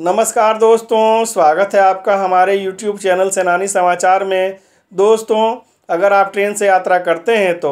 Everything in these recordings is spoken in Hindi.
नमस्कार दोस्तों स्वागत है आपका हमारे YouTube चैनल सेनानी समाचार में दोस्तों अगर आप ट्रेन से यात्रा करते हैं तो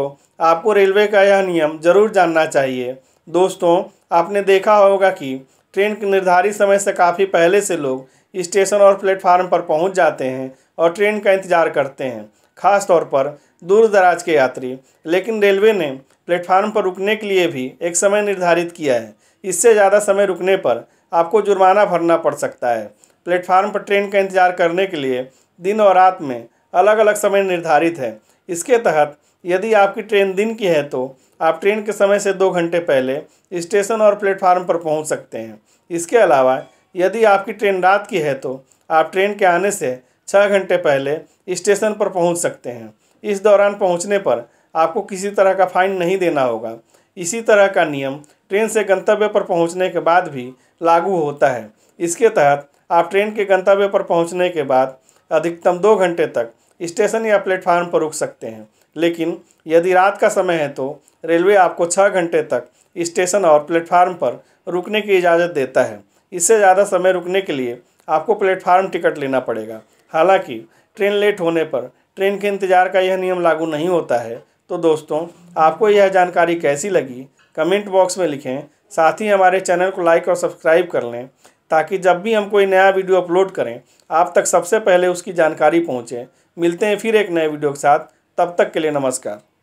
आपको रेलवे का यह नियम जरूर जानना चाहिए दोस्तों आपने देखा होगा कि ट्रेन के निर्धारित समय से काफ़ी पहले से लोग स्टेशन और प्लेटफार्म पर पहुंच जाते हैं और ट्रेन का इंतज़ार करते हैं खास तौर पर दूर दराज के यात्री लेकिन रेलवे ने प्लेटफार्म पर रुकने के लिए भी एक समय निर्धारित किया है इससे ज़्यादा समय रुकने पर आपको जुर्माना भरना पड़ सकता है प्लेटफार्म पर ट्रेन का इंतजार करने के लिए दिन और रात में अलग अलग समय निर्धारित है इसके तहत यदि आपकी ट्रेन दिन की है तो आप ट्रेन के समय से दो घंटे पहले स्टेशन और प्लेटफार्म पर पहुंच सकते हैं इसके अलावा यदि आपकी ट्रेन रात की है तो आप ट्रेन के आने से छः घंटे पहले स्टेशन पर पहुंच सकते हैं इस दौरान पहुंचने पर आपको किसी तरह का फाइन नहीं देना होगा इसी तरह का नियम ट्रेन से गंतव्य पर पहुंचने के बाद भी लागू होता है इसके तहत आप ट्रेन के गंतव्य पर पहुंचने के बाद अधिकतम दो घंटे तक स्टेशन या प्लेटफार्म पर रुक सकते हैं लेकिन यदि रात का समय है तो रेलवे आपको छः घंटे तक स्टेशन और प्लेटफार्म पर रुकने की इजाज़त देता है इससे ज़्यादा समय रुकने के लिए आपको प्लेटफार्म टिकट लेना पड़ेगा हालांकि ट्रेन लेट होने पर ट्रेन के इंतज़ार का यह नियम लागू नहीं होता है तो दोस्तों आपको यह जानकारी कैसी लगी कमेंट बॉक्स में लिखें साथ ही हमारे चैनल को लाइक और सब्सक्राइब कर लें ताकि जब भी हम कोई नया वीडियो अपलोड करें आप तक सबसे पहले उसकी जानकारी पहुँचें मिलते हैं फिर एक नए वीडियो के साथ तब तक के लिए नमस्कार